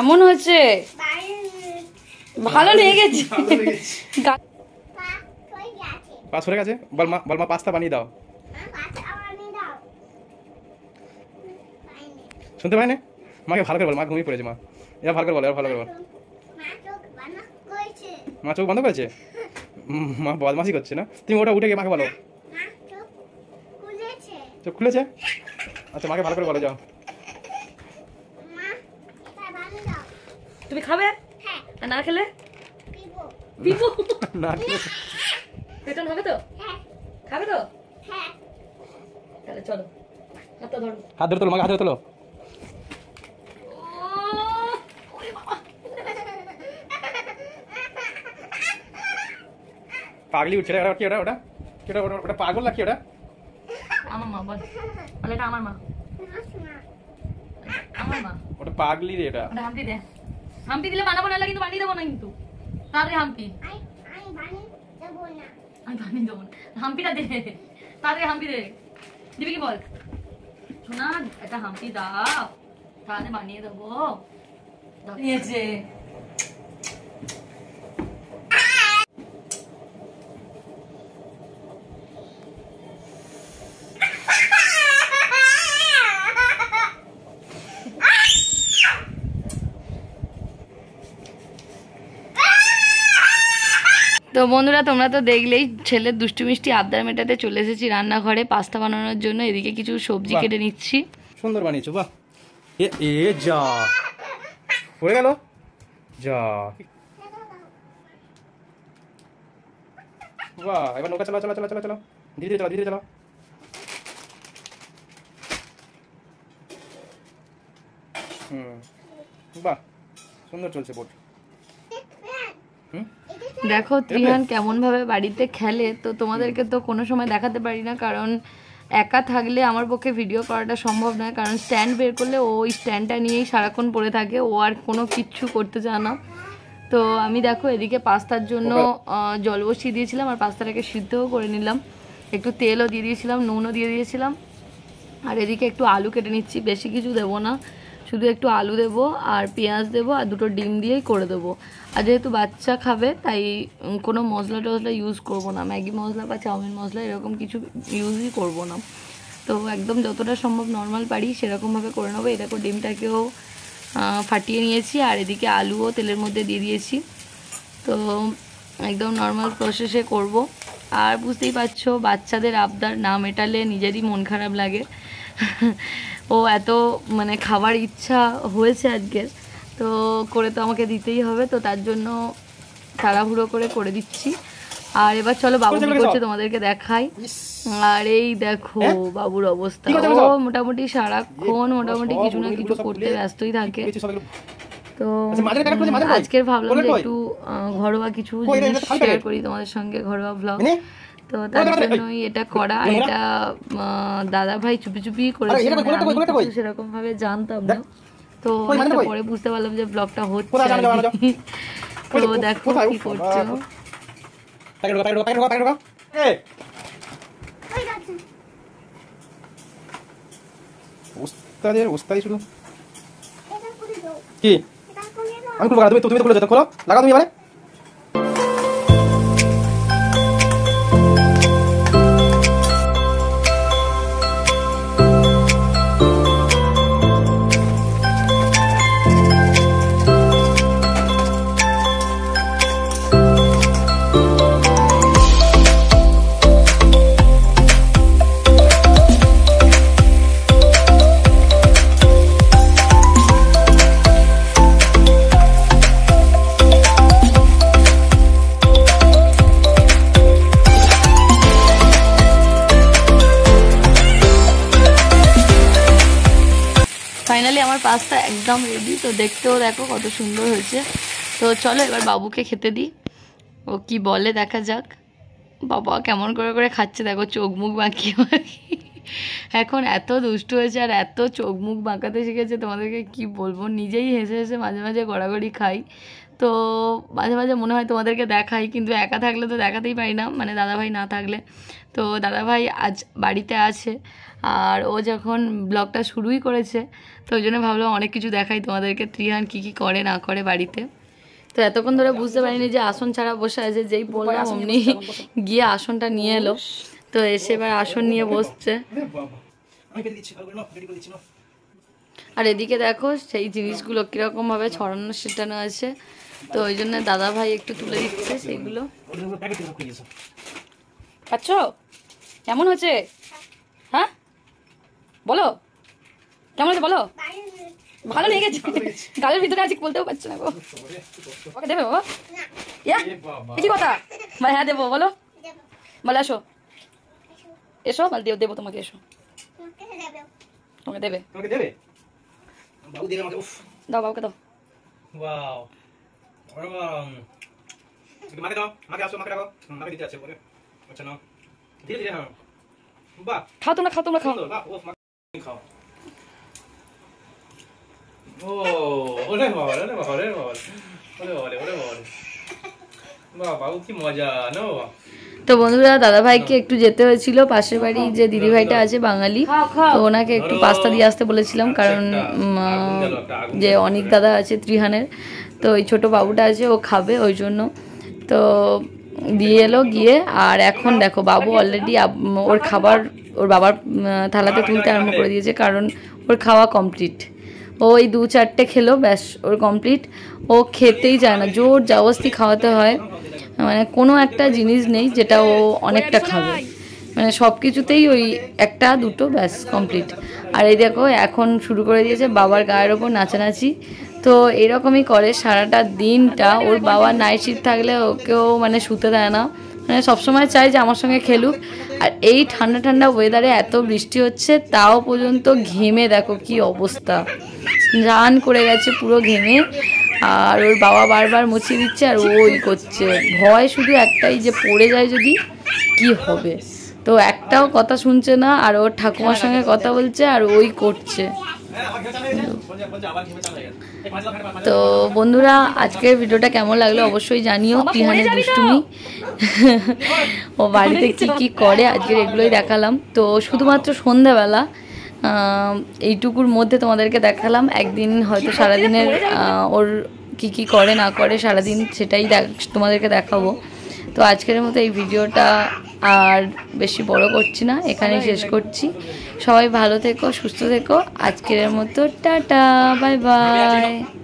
এমন হয়েছে ভালো গেছে পাস হয়ে গেছে বলমা বলমা পাস্তা বানিয়ে দাও শুনতে পাই না মাকে ভালো করে বল মা ঘুমিয়ে পড়েছে মা এরা ভালো করে বল এরা ভালো করে বল মা চোখ বন্ধ করেছে মা বদমাসি করছে না তুমি ওটা উঠে গিয়ে মাকে বলো তো খুলেছে আচ্ছা মাকে ভালো করে বলে যাও তুমি খাবে হ্যাঁ। না খেলে না খেলে পেটন হবে তো খাবে তো হ্যাঁ। হ্যাঁ। তাহলে চলো হাত ধরে তোলো মাকে হাত ধরে তোলো পাগলি উঠছে ওটা কি ওটা ওটা ওটা ওটা পাগল নাকি ওটা আমার মা বল বলে এটা আমার মা আমার মা ওটা পাগলি রে এটা ওটা হাম্পি দে হাম্পি দিলে বানাবো না কিন্তু বানিয়ে দেবো না কিন্তু তাড়াতাড়ি হ্যাঁ হাম্পি আমি বানিয়ে দেবো না আমি বানিয়ে দেবো না হাম্পিটা দে তাড়াতাড়ি হ্যাঁ হাম্পি দে দিবি কি বল শোনা এটা হাম্পি দাও তাহলে বানিয়ে দেবো নিয়েছে তো বন্ধুরা তোমরা তো দেখলেই ছেলের দুষ্টু মিষ্টি আবদার মেটাতে চলে এসেছি রান্নাঘরে পাস্তা বানানোর জন্য এদিকে কিছু সবজি কেটে নিচ্ছি সুন্দর বানিয়েছো বাহ এ এ যা হয়ে গেল যা বাহ এবার নৌকা ধীরে ধীরে হুম বাহ সুন্দর চলছে বোট হুম দেখো ত্রিহান কেমনভাবে বাড়িতে খেলে তো তোমাদেরকে তো কোনো সময় দেখাতে পারি না কারণ একা থাকলে আমার পক্ষে ভিডিও করাটা সম্ভব নয় কারণ স্ট্যান্ড বের করলে ও ওই স্ট্যান্ডটা নিয়েই সারাক্ষণ পড়ে থাকে ও আর কোনো কিচ্ছু করতে চায় না তো আমি দেখো এদিকে পাস্তার জন্য জল বসিয়ে দিয়েছিলাম আর পাস্তাটাকে সিদ্ধও করে নিলাম একটু তেলও দিয়ে দিয়েছিলাম নুনও দিয়ে দিয়েছিলাম আর এদিকে একটু আলু কেটে নিচ্ছি বেশি কিছু দেবো না শুধু একটু আলু দেব আর পেঁয়াজ দেব আর দুটো ডিম দিয়েই করে দেব আর যেহেতু বাচ্চা খাবে তাই কোনো মশলা টশলা ইউজ করব না ম্যাগি মশলা বা চাউমিন মশলা এরকম কিছু ইউজই করব না তো একদম যতটা সম্ভব নর্মাল পারি সেরকমভাবে করে নেবো এরকম ডিমটাকেও ফাটিয়ে নিয়েছি আর এদিকে আলুও তেলের মধ্যে দিয়ে দিয়েছি তো একদম নর্মাল প্রসেসে করব আর বুঝতেই পারছো বাচ্চাদের আবদার না মেটালে নিজেরই মন খারাপ লাগে ও এত মানে খাবার ইচ্ছা হয়েছে আজকের তো করে তো আমাকে দিতেই হবে তো তার জন্য তাড়াহুড়ো করে করে দিচ্ছি আর এবার চলো বাবু করছে তোমাদেরকে দেখাই আর এই দেখো হ্যাঁ? বাবুর অবস্থা ও মোটামুটি সারাক্ষণ মোটামুটি কিছু না কিছু করতে ব্যস্তই থাকে তো আচ্ছা, আজকের ভাবলাম যে একটু ঘরোয়া কিছু জিনিস শেয়ার করি তোমাদের সঙ্গে ঘরোয়া ব্লগ তো তার জন্যই এটা করা এটা দাদা ভাই চুপি চুপি করেছে মানে সেরকম ভাবে জানতাম না তো মানে পরে বুঝতে পারলাম যে ব্লগটা হচ্ছে তো দেখো কি করছো কি তুমি তো খোলো লাগা তুমি এবারে ফাইনালি আমার পাস্তা একদম রেডি তো দেখতেও দেখো কত সুন্দর হয়েছে তো চলো এবার বাবুকে খেতে দিই ও কি বলে দেখা যাক বাবা কেমন করে করে খাচ্ছে দেখো চোখ মুখ বাঁকিয়ে এখন এত দুষ্ট হয়েছে আর এত চোখ মুখ বাঁকাতে শিখেছে তোমাদেরকে কি বলবো নিজেই হেসে হেসে মাঝে মাঝে গড়াগড়ি খাই তো মাঝে মাঝে মনে হয় তোমাদেরকে দেখাই কিন্তু একা থাকলে তো দেখাতেই পারি না মানে দাদাভাই না থাকলে তো দাদাভাই আজ বাড়িতে আছে আর ও যখন ব্লগটা শুরুই করেছে তো ওই জন্য ভাবলাম অনেক কিছু দেখাই তোমাদেরকে ত্রিহান কী কী করে না করে বাড়িতে তো এতক্ষণ ধরে বুঝতে পারিনি যে আসন ছাড়া বসে আছে যেই বললাম অমনি গিয়ে আসনটা নিয়ে এলো তো এসে এবার আসন নিয়ে বসছে আর এদিকে দেখো সেই জিনিসগুলো কীরকমভাবে ছড়ানো সেটানো আছে তো ওই জন্য দাদা ভাই একটু তুলে দিচ্ছে সেগুলো খাচ্ছ কেমন হচ্ছে হ্যাঁ বলো কেমন হচ্ছে বলো ভালো লেগেছে গালের ভিতরে আছে বলতেও পারছো না গো ওকে দেবে বাবা কি কথা মানে হ্যাঁ দেবো বলো বলে আসো এসো মানে দেব দেবো তোমাকে এসো তোমাকে দেবে দেবে দাও বাবুকে দাও তো বন্ধুরা দাদাভাইকে একটু যেতে হয়েছিল পাশের বাড়ি যে দিদিভাইটা আছে বাঙালি ওনাকে একটু পাস্তা দিয়ে আসতে বলেছিলাম আচ্ছা, কারণ যে অনেক দাদা আছে ত্রিহানের তো ওই ছোটো বাবুটা আছে ও খাবে ওই জন্য তো দিয়ে এলো গিয়ে আর এখন দেখো বাবু অলরেডি ওর খাবার ওর বাবার থালাতে তুলতে আরম্ভ করে দিয়েছে কারণ ওর খাওয়া কমপ্লিট ও ওই দু চারটে খেলো ব্যাস ওর কমপ্লিট ও খেতেই যায় না জোর জাবস্তি খাওয়াতে হয় মানে কোনো একটা জিনিস নেই যেটা ও অনেকটা খাবে মানে সব কিছুতেই ওই একটা দুটো ব্যাস কমপ্লিট আর এই দেখো এখন শুরু করে দিয়েছে বাবার গায়ের ওপর নাচানাচি তো এরকমই করে সারাটা দিনটা ওর বাবা নাইট থাকলে ওকেও মানে শুতে দেয় না মানে সবসময় চাই যে আমার সঙ্গে খেলুক আর এই ঠান্ডা ঠান্ডা ওয়েদারে এত বৃষ্টি হচ্ছে তাও পর্যন্ত ঘেমে দেখো কি অবস্থা রান করে গেছে পুরো ঘেমে আর ওর বাবা বারবার মুছিয়ে দিচ্ছে আর ওই করছে ভয় শুধু একটাই যে পড়ে যায় যদি কি হবে তো একটাও কথা শুনছে না আর ওর ঠাকুমার সঙ্গে কথা বলছে আর ওই করছে তো বন্ধুরা আজকের ভিডিওটা কেমন লাগলো অবশ্যই জানিও টিহানের দুষ্টুমি ও বাড়িতে কি কি করে আজকের এগুলোই দেখালাম তো শুধুমাত্র সন্ধ্যাবেলা এইটুকুর মধ্যে তোমাদেরকে দেখালাম একদিন হয়তো সারাদিনের ওর কি কি করে না করে সারাদিন সেটাই দেখ তোমাদেরকে দেখাবো তো আজকের মতো এই ভিডিওটা আর বেশি বড় করছি না এখানে শেষ করছি সবাই ভালো থেকো সুস্থ থেকো আজকের মতো টাটা বাই বাই